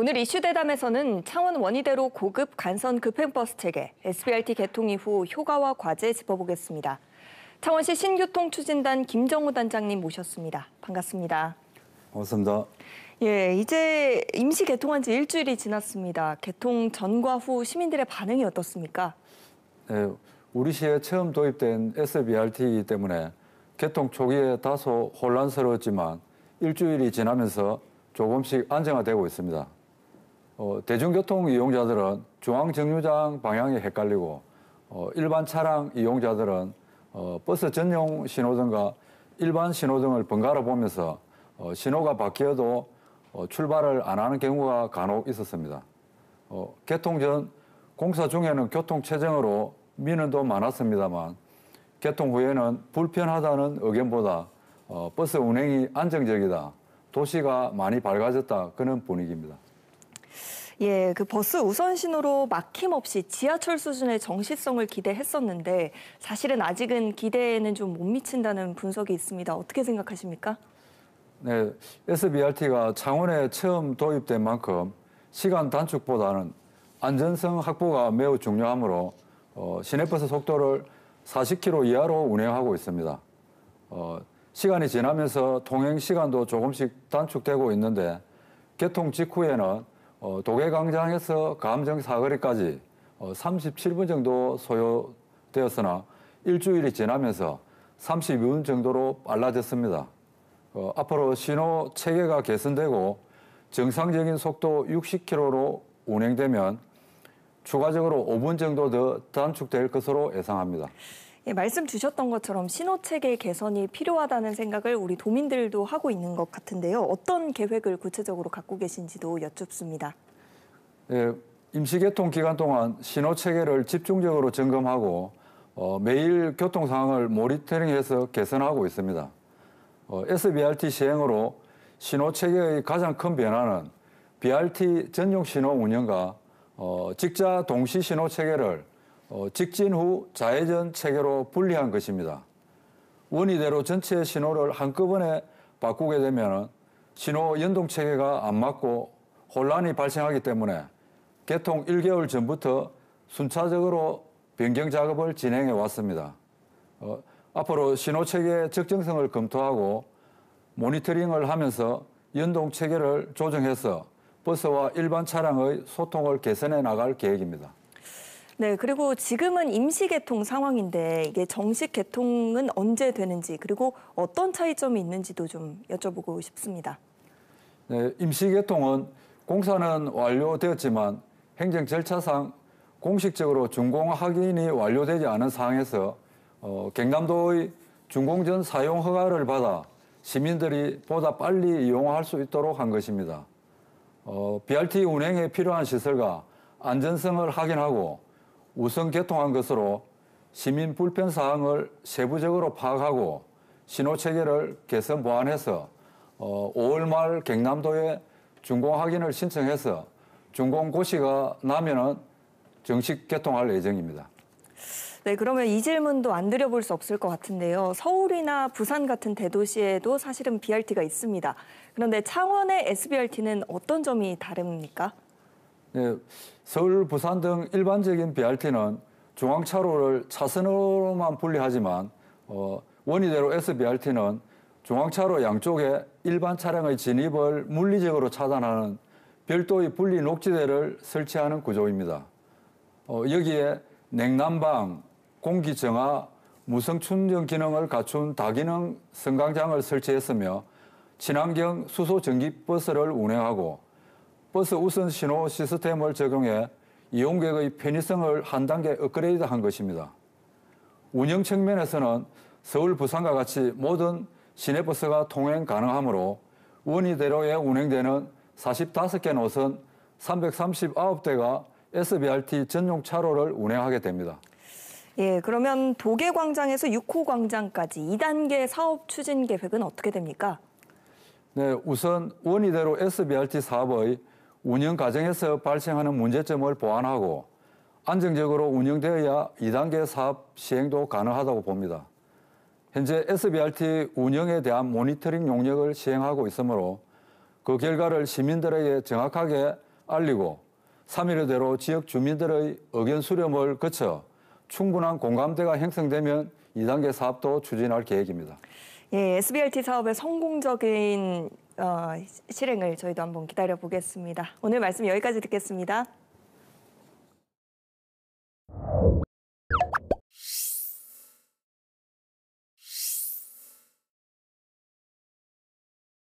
오늘 이슈 대담에서는 창원 원희대로 고급 간선 급행버스 체계, SBRT 개통 이후 효과와 과제 짚어보겠습니다. 창원시 신교통 추진단 김정우 단장님 모셨습니다. 반갑습니다. 반갑습니다. 예, 이제 임시 개통한 지 일주일이 지났습니다. 개통 전과 후 시민들의 반응이 어떻습니까? 네, 우리 시에 처음 도입된 SBRT 이기 때문에 개통 초기에 다소 혼란스러웠지만 일주일이 지나면서 조금씩 안정화되고 있습니다. 어, 대중교통 이용자들은 중앙정류장 방향이 헷갈리고 어, 일반 차량 이용자들은 어, 버스 전용 신호등과 일반 신호등을 번갈아 보면서 어, 신호가 바뀌어도 어, 출발을 안 하는 경우가 간혹 있었습니다. 어, 개통 전 공사 중에는 교통 체증으로 민원도 많았습니다만 개통 후에는 불편하다는 의견보다 어, 버스 운행이 안정적이다, 도시가 많이 밝아졌다 그런 분위기입니다. 예, 그 버스 우선 신호로 막힘없이 지하철 수준의 정시성을 기대했었는데 사실은 아직은 기대에는 좀 못 미친다는 분석이 있습니다. 어떻게 생각하십니까? 네, SBRT가 창원에 처음 도입된 만큼 시간 단축보다는 안전성 확보가 매우 중요하므로 어, 시내버스 속도를 40km 이하로 운행하고 있습니다. 어, 시간이 지나면서 통행 시간도 조금씩 단축되고 있는데 개통 직후에는 어, 도계광장에서 감정 사거리까지 어, 37분 정도 소요되었으나 일주일이 지나면서 32분 정도로 빨라졌습니다. 어, 앞으로 신호 체계가 개선되고 정상적인 속도 60km로 운행되면 추가적으로 5분 정도 더 단축될 것으로 예상합니다. 예, 말씀 주셨던 것처럼 신호체계 개선이 필요하다는 생각을 우리 도민들도 하고 있는 것 같은데요. 어떤 계획을 구체적으로 갖고 계신지도 여쭙습니다. 예, 임시개통 기간 동안 신호체계를 집중적으로 점검하고 어, 매일 교통 상황을 모니터링해서 개선하고 있습니다. 어, SBRT 시행으로 신호체계의 가장 큰 변화는 BRT 전용 신호 운영과 어, 직자 동시 신호체계를 어, 직진 후 좌회전 체계로 분리한 것입니다. 원이대로 전체 신호를 한꺼번에 바꾸게 되면 신호 연동 체계가 안 맞고 혼란이 발생하기 때문에 개통 1개월 전부터 순차적으로 변경 작업을 진행해 왔습니다. 어, 앞으로 신호 체계의 적정성을 검토하고 모니터링을 하면서 연동 체계를 조정해서 버스와 일반 차량의 소통을 개선해 나갈 계획입니다. 네, 그리고 지금은 임시 개통 상황인데 이게 정식 개통은 언제 되는지 그리고 어떤 차이점이 있는지도 좀 여쭤보고 싶습니다. 네, 임시 개통은 공사는 완료되었지만 행정 절차상 공식적으로 준공 확인이 완료되지 않은 상황에서 어, 경남도의 준공전 사용 허가를 받아 시민들이 보다 빨리 이용할 수 있도록 한 것입니다. 어, BRT 운행에 필요한 시설과 안전성을 확인하고 우선 개통한 것으로 시민 불편 사항을 세부적으로 파악하고 신호 체계를 개선 보완해서 5월 어, 말 경남도에 준공 확인을 신청해서 준공 고시가 나면은 정식 개통할 예정입니다. 네, 그러면 이 질문도 안 드려볼 수 없을 것 같은데요. 서울이나 부산 같은 대도시에도 사실은 BRT가 있습니다. 그런데 창원의 SBRT는 어떤 점이 다릅니까? 네, 서울, 부산 등 일반적인 BRT는 중앙차로를 차선으로만 분리하지만 어, 원위대로 SBRT는 중앙차로 양쪽에 일반 차량의 진입을 물리적으로 차단하는 별도의 분리 녹지대를 설치하는 구조입니다. 어, 여기에 냉난방, 공기정화, 무성충전 기능을 갖춘 다기능 승강장을 설치했으며 친환경 수소전기버스를 운행하고 버스 우선 신호 시스템을 적용해 이용객의 편의성을 한 단계 업그레이드한 것입니다. 운영 측면에서는 서울, 부산과 같이 모든 시내버스가 통행 가능하므로 원희대로에 운행되는 45개 노선 339대가 SBRT 전용 차로를 운행하게 됩니다. 예, 그러면 도계 광장에서 6호 광장까지 2단계 사업 추진 계획은 어떻게 됩니까? 네, 우선 원희대로 SBRT 사업의 운영 과정에서 발생하는 문제점을 보완하고 안정적으로 운영되어야 2단계 사업 시행도 가능하다고 봅니다. 현재 SBRT 운영에 대한 모니터링 용역을 시행하고 있으므로 그 결과를 시민들에게 정확하게 알리고 3일대로 지역 주민들의 의견 수렴을 거쳐 충분한 공감대가 형성되면 2단계 사업도 추진할 계획입니다. 예, SBRT 사업의 성공적인 어, 실행을 저희도 한번 기다려 보겠습니다. 오늘 말씀 여기까지 듣겠습니다.